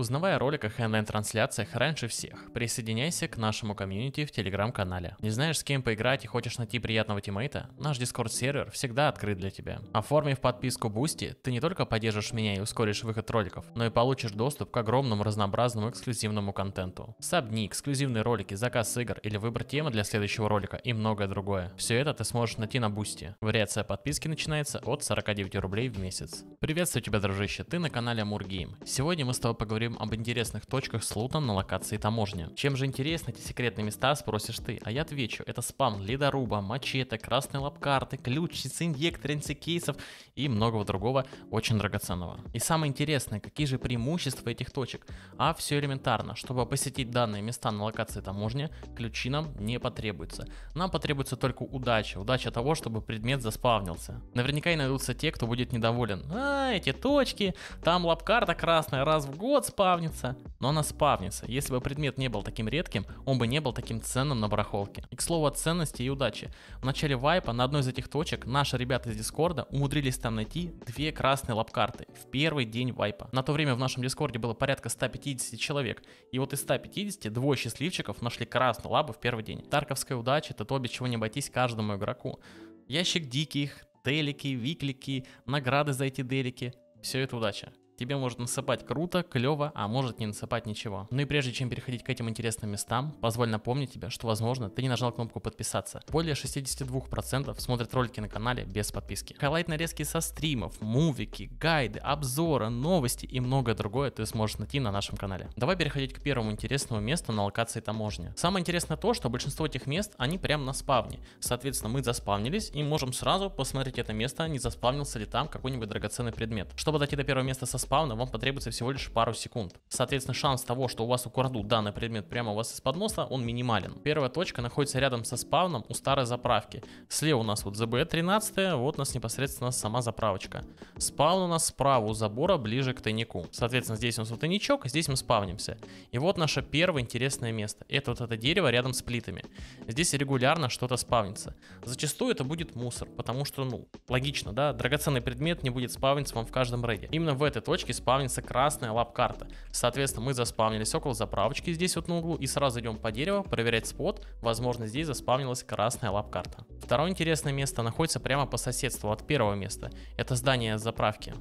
Узнавая о роликах и онлайн-трансляциях раньше всех, присоединяйся к нашему комьюнити в телеграм-канале. Не знаешь, с кем поиграть и хочешь найти приятного тиммейта? Наш дискорд-сервер всегда открыт для тебя. Оформив подписку Boosty, ты не только поддержишь меня и ускоришь выход роликов, но и получишь доступ к огромному разнообразному эксклюзивному контенту. Сабни, эксклюзивные ролики, заказ игр или выбор темы для следующего ролика и многое другое. Все это ты сможешь найти на Boosty. Вариация подписки начинается от 49 рублей в месяц. Приветствую тебя, дружище, ты на канале Amur Game. Сегодня мы с тобой поговорим поговорим об интересных точках с лутом на локации таможни. Чем же интересны эти секретные места, спросишь ты, а я отвечу, это спам, ледоруба, мачете, красные лапкарты, ключницы, инъекторы, кейсов и многого другого очень драгоценного. И самое интересное, какие же преимущества этих точек? А все элементарно, чтобы посетить данные места на локации таможни, ключи нам не потребуются. Нам потребуется только удача, удача того, чтобы предмет заспавнился. Наверняка и найдутся те, кто будет недоволен. А, эти точки, там лапкарта красная раз в год, спавнится, но она спавнится. Если бы предмет не был таким редким, он бы не был таким ценным на барахолке. И к слову о ценности и удаче. В начале вайпа на одной из этих точек наши ребята из Дискорда умудрились там найти две красные карты в первый день вайпа. На то время в нашем Дискорде было порядка 150 человек, и вот из 150 двое счастливчиков нашли красную лабу в первый день. Тарковская удача это то, без чего не обойтись каждому игроку. Ящик диких, делики, виклики, награды за эти делики. Все это удача. Тебе может насыпать круто, клево, а может не насыпать ничего. Ну и прежде чем переходить к этим интересным местам, позволь напомнить тебе, что возможно ты не нажал кнопку подписаться. Более 62% смотрят ролики на канале без подписки. Хайлайт нарезки со стримов, мувики, гайды, обзоры, новости и многое другое ты сможешь найти на нашем канале. Давай переходить к первому интересному месту на локации таможни. Самое интересное то, что большинство этих мест, они прямо на спавне. Соответственно, мы заспавнились и можем сразу посмотреть это место, не заспавнился ли там какой-нибудь драгоценный предмет. Чтобы дойти до первого места со спавна, спавна вам потребуется всего лишь пару секунд. Соответственно, шанс того, что у вас украдут данный предмет прямо у вас из-под носа, он минимален. Первая точка находится рядом со спавном у старой заправки. Слева у нас вот ЗБ 13, вот у нас непосредственно сама заправочка. Спавн у нас справа у забора, ближе к тайнику. Соответственно, здесь у нас вот тайничок, здесь мы спавнимся. И вот наше первое интересное место. Это вот это дерево рядом с плитами. Здесь регулярно что-то спавнится. Зачастую это будет мусор, потому что, ну, логично, да, драгоценный предмет не будет спавниться вам в каждом рейде. Именно в этой точке заправочки спавнится красная лап-карта. Соответственно, мы заспавнились около заправочки здесь вот на углу и сразу идем по дереву проверять спот. Возможно, здесь заспавнилась красная лап-карта. Второе интересное место находится прямо по соседству от первого места. Это здание заправки.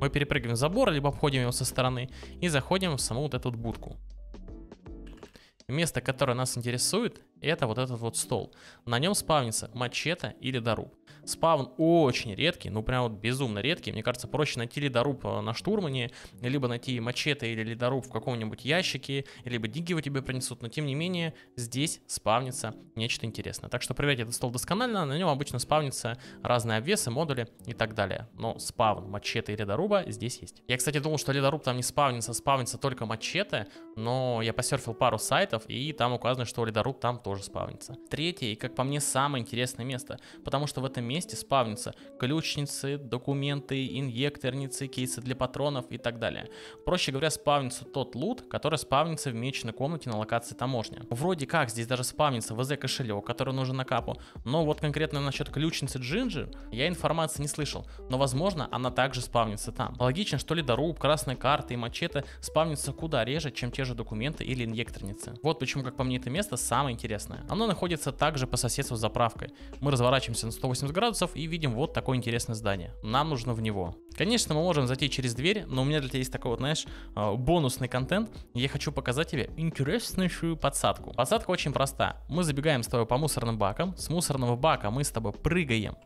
Мы перепрыгиваем забор, либо обходим его со стороны и заходим в саму вот эту будку. Место, которое нас интересует, это вот этот вот стол. На нем спавнится мачете или доруб. Спавн очень редкий, ну прям вот безумно редкий. Мне кажется, проще найти ледоруб э, на штурмане, либо найти мачете или ледоруб в каком-нибудь ящике, либо диги его тебе принесут. Но тем не менее, здесь спавнится нечто интересное. Так что проверьте этот стол досконально, на нем обычно спавнится разные обвесы, модули и так далее. Но спавн, мачете и ледоруба здесь есть. Я, кстати, думал, что ледоруб там не спавнится, спавнится только мачете, но я посерфил пару сайтов, и там указано, что ледоруб там тоже спавнится. Третье, и как по мне, самое интересное место, потому что в этом месте спавнится ключницы, документы, инъекторницы, кейсы для патронов и так далее. Проще говоря, спавнится тот лут, который спавнится в меченой комнате на локации таможни. Вроде как здесь даже спавнится ВЗ кошелек, который нужен на капу, но вот конкретно насчет ключницы Джинджи я информации не слышал, но возможно она также спавнится там. Логично, что ледоруб, красная карты и мачете спавнится куда реже, чем те же документы или инъекторницы. Вот почему, как по мне, это место самое интересное. Оно находится также по соседству с заправкой. Мы разворачиваемся на 180 градусов градусов и видим вот такое интересное здание. Нам нужно в него. Конечно, мы можем зайти через дверь, но у меня для тебя есть такой вот, знаешь, а, бонусный контент. Я хочу показать тебе интереснейшую подсадку. Подсадка очень проста. Мы забегаем с тобой по мусорным бакам. С мусорного бака мы с тобой прыгаем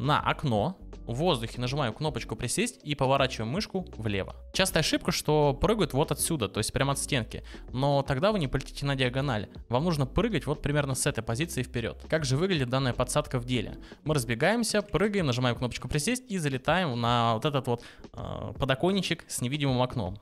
на окно, в воздухе нажимаю кнопочку присесть и поворачиваю мышку влево. Частая ошибка, что прыгают вот отсюда, то есть прямо от стенки. Но тогда вы не полетите на диагональ. Вам нужно прыгать вот примерно с этой позиции вперед. Как же выглядит данная подсадка в деле? Мы разбегаемся, прыгаем, нажимаем кнопочку присесть и залетаем на вот этот вот э, подоконничек с невидимым окном.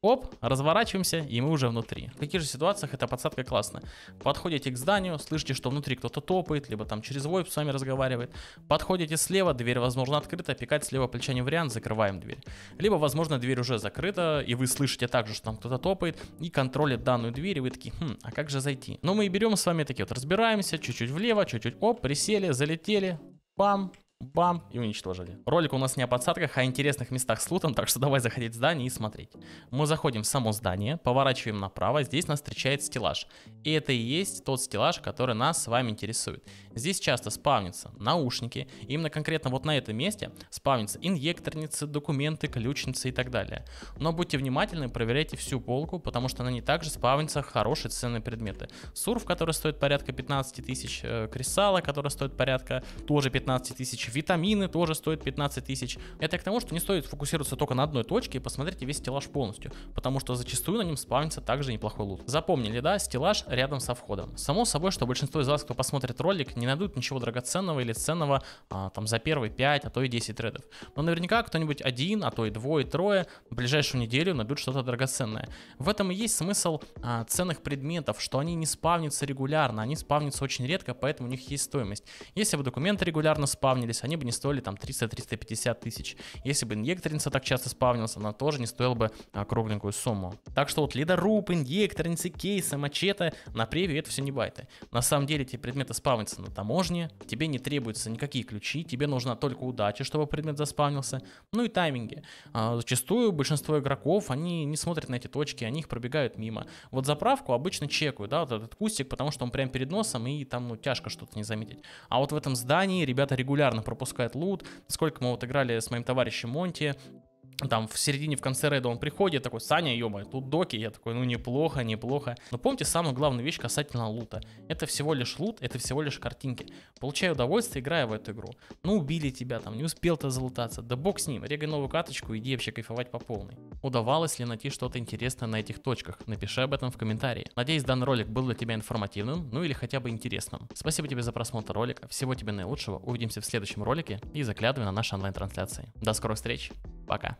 Оп, разворачиваемся, и мы уже внутри. В каких же ситуациях эта подсадка классная. Подходите к зданию, слышите, что внутри кто-то топает, либо там через войп с вами разговаривает. Подходите слева, дверь, возможно, открыта, пикать слева плеча не вариант, закрываем дверь. Либо, возможно, дверь уже закрыта, и вы слышите также, что там кто-то топает, и контролит данную дверь, и вы такие, хм, а как же зайти? Но ну, мы и берем с вами такие вот, разбираемся, чуть-чуть влево, чуть-чуть, оп, присели, залетели, пам. Бам! И уничтожили. Ролик у нас не о подсадках, а о интересных местах с лутом, так что давай заходить в здание и смотреть. Мы заходим в само здание, поворачиваем направо, здесь нас встречает стеллаж. И это и есть тот стеллаж, который нас с вами интересует. Здесь часто спавнятся наушники, именно конкретно вот на этом месте спавнятся инъекторницы, документы, ключницы и так далее. Но будьте внимательны, проверяйте всю полку, потому что на ней также спавнятся хорошие ценные предметы. Сурф, который стоит порядка 15 тысяч, э, кресала, который стоит порядка тоже 15 тысяч витамины тоже стоят 15 тысяч. Это к тому, что не стоит фокусироваться только на одной точке и посмотрите весь стеллаж полностью, потому что зачастую на нем спавнится также неплохой лут. Запомнили, да, стеллаж рядом со входом. Само собой, что большинство из вас, кто посмотрит ролик, не найдут ничего драгоценного или ценного а, там за первые 5, а то и 10 тредов. Но наверняка кто-нибудь один, а то и двое, трое в ближайшую неделю найдут что-то драгоценное. В этом и есть смысл а, ценных предметов, что они не спавнятся регулярно, они спавнятся очень редко, поэтому у них есть стоимость. Если бы документы регулярно спавнились, спавнились, они бы не стоили там 300-350 тысяч. Если бы инъекторница так часто спавнилась, она тоже не стоила бы кругленькую сумму. Так что вот ледоруб, инъекторницы, кейсы, мачете, на превью это все не байты. На самом деле эти предметы спавнятся на таможне, тебе не требуются никакие ключи, тебе нужна только удача, чтобы предмет заспавнился, ну и тайминги. А, зачастую большинство игроков, они не смотрят на эти точки, они их пробегают мимо. Вот заправку обычно чекают, да, вот этот кустик, потому что он прямо перед носом и там, ну, тяжко что-то не заметить. А вот в этом здании ребята регулярно пропускает лут, сколько мы вот играли с моим товарищем Монти, там в середине, в конце рейда он приходит, такой, Саня, ё тут доки. Я такой, ну неплохо, неплохо. Но помните самую главную вещь касательно лута. Это всего лишь лут, это всего лишь картинки. Получаю удовольствие, играя в эту игру. Ну убили тебя там, не успел ты залутаться. Да бог с ним, регай новую каточку, иди вообще кайфовать по полной. Удавалось ли найти что-то интересное на этих точках? Напиши об этом в комментарии. Надеюсь, данный ролик был для тебя информативным, ну или хотя бы интересным. Спасибо тебе за просмотр ролика, всего тебе наилучшего, увидимся в следующем ролике и заглядывай на наши онлайн-трансляции. До скорых встреч, пока.